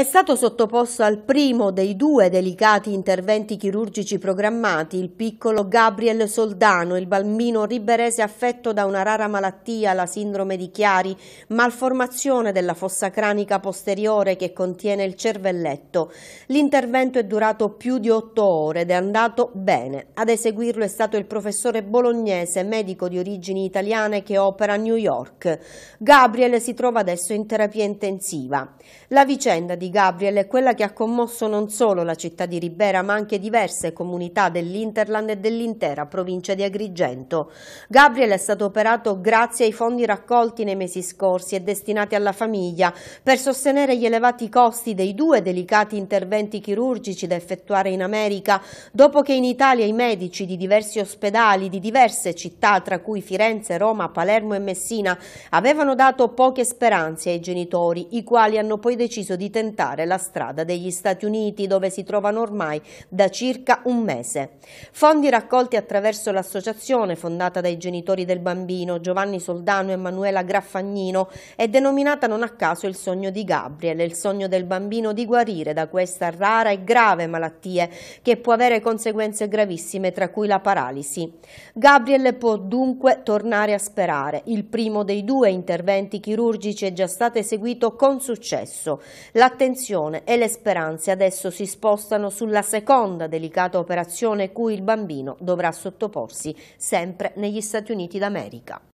È stato sottoposto al primo dei due delicati interventi chirurgici programmati il piccolo Gabriel Soldano, il bambino riberese affetto da una rara malattia, la sindrome di Chiari, malformazione della fossa cranica posteriore che contiene il cervelletto. L'intervento è durato più di otto ore ed è andato bene. Ad eseguirlo è stato il professore bolognese, medico di origini italiane che opera a New York. Gabriel si trova adesso in terapia intensiva. La vicenda di Gabriel è quella che ha commosso non solo la città di Ribera ma anche diverse comunità dell'Interland e dell'intera provincia di Agrigento. Gabriel è stato operato grazie ai fondi raccolti nei mesi scorsi e destinati alla famiglia per sostenere gli elevati costi dei due delicati interventi chirurgici da effettuare in America dopo che in Italia i medici di diversi ospedali di diverse città tra cui Firenze, Roma, Palermo e Messina avevano dato poche speranze ai genitori i quali hanno poi deciso di tentare tentare la strada degli Stati Uniti dove si trovano ormai da circa un mese. Fondi raccolti attraverso l'associazione fondata dai genitori del bambino Giovanni Soldano e Manuela Graffagnino è denominata non a caso il sogno di Gabriele, il sogno del bambino di guarire da questa rara e grave malattia che può avere conseguenze gravissime tra cui la paralisi. Gabriele può dunque tornare a sperare. Il primo dei due interventi chirurgici è già stato eseguito con successo. L'attenzione L'attenzione e le speranze adesso si spostano sulla seconda delicata operazione cui il bambino dovrà sottoporsi sempre negli Stati Uniti d'America.